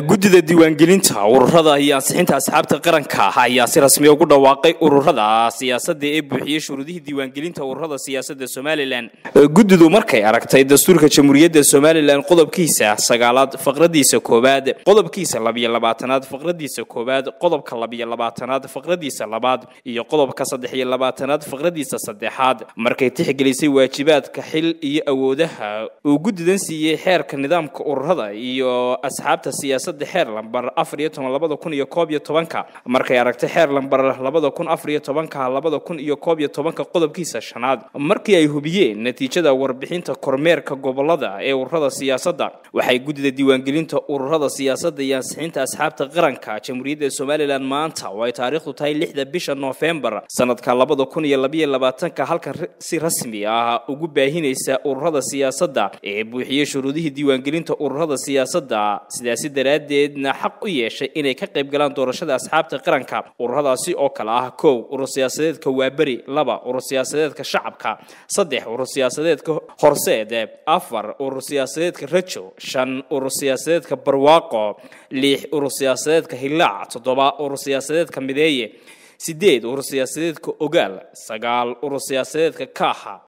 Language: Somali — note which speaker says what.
Speaker 1: guddida diiwaangelinta ururada iyo ansixinta asxaabta qaranka ah ayaa si rasmiya ugu dhawaaqay ururada siyaasadda ee buuxiyey shuruudihii diiwaangelinta ururada siyaasadda somalilan guddidu markay aragtay dastuurka jamhuuriyadda somalilan qodobkiisa sagaalaad faqradiisa koowaad qodobkiisa labiyo labaatanaad faqradiisa koowaad qodobka labiyo labaatanaad faqradiisa labaad iyo qodobka saddexiyo labaatanaad faqradiisa saddexaad markay tixgelisay waajibaadka xil iyo awoodaha uu guddidan siiyey xeerka nidaamka ururada iyo asxaabta siyaasadda xeer lambar afar iyo toban labada kun iyo koob iyo tobanka markay aragtay xeer lambar labada kun afar iyo tobanka labada kun iyo koob iyo tobanka qodobkiisa shanaad markii ay hubiyeen natiijada warbixinta kormeerka gobolada ee ururada siyaasadda waxay guddida diiwaangelinta ururada siyaasadda iyo ansixiinta asxaabta qaranka jamhuuriyadda somalilan maanta oo ay taariikhdu tahay lixda bisha noofembar sanadka labada kun iyo labaiyo labaatanka halkan si rasmi ah ugu baahinaysa ururada siyaasadda ee buuxiyey shuruudihii diiwaangelinta ururada siyaasadda sidaasi daraaddeedna xaq u yeeshay inay ka qayb galaan doorashada asxaabta qaranka ururadaasi oo kale ah kow urur siyaasadeedka waaberi laba urur siyaasadeedka shacabka saddex urur siyaasadeedka horseed afar urur siyaasadeedka rajo shan urur siyaasadeedka barwaaqo lix urur siyaasadeedka hilaac toddoba urur siyaasadeedka mideeye sideed urur siyaasadeedka ogaal sagaal urur siyaasadeedka kaaxa